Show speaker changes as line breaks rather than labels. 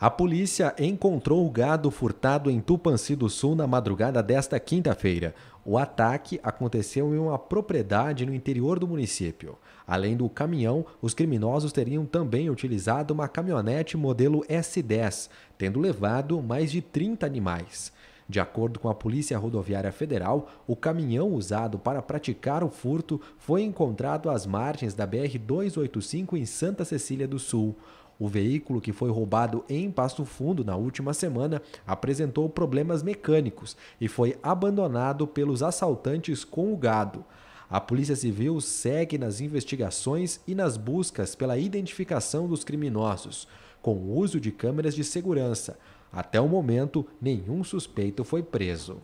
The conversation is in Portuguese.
A polícia encontrou o gado furtado em Tupanci do Sul na madrugada desta quinta-feira. O ataque aconteceu em uma propriedade no interior do município. Além do caminhão, os criminosos teriam também utilizado uma caminhonete modelo S10, tendo levado mais de 30 animais. De acordo com a Polícia Rodoviária Federal, o caminhão usado para praticar o furto foi encontrado às margens da BR-285 em Santa Cecília do Sul. O veículo que foi roubado em Passo Fundo na última semana apresentou problemas mecânicos e foi abandonado pelos assaltantes com o gado. A Polícia Civil segue nas investigações e nas buscas pela identificação dos criminosos, com o uso de câmeras de segurança. Até o momento, nenhum suspeito foi preso.